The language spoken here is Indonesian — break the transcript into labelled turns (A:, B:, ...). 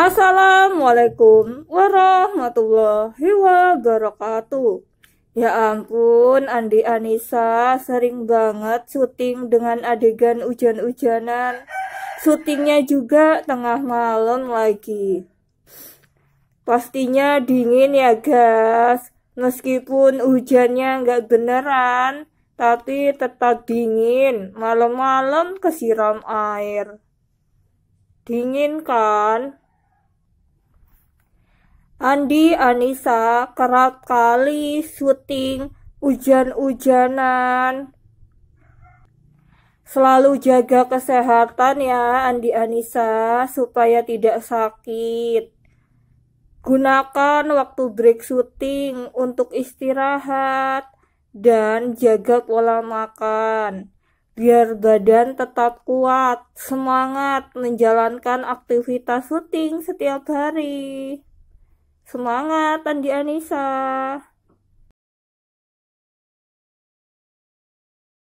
A: Assalamualaikum warahmatullahi wabarakatuh. Ya ampun, Andi Anissa sering banget syuting dengan adegan hujan-hujanan. Syutingnya juga tengah malam lagi. Pastinya dingin ya guys. Meskipun hujannya nggak beneran, tapi tetap dingin. Malam-malam kesiram air. Dingin kan? Andi Anissa kerap kali syuting hujan-hujanan. Selalu jaga kesehatan ya Andi Anissa supaya tidak sakit. Gunakan waktu break syuting untuk istirahat dan jaga pola makan biar badan tetap kuat, semangat menjalankan aktivitas syuting setiap hari. Semangat Andi Anissa.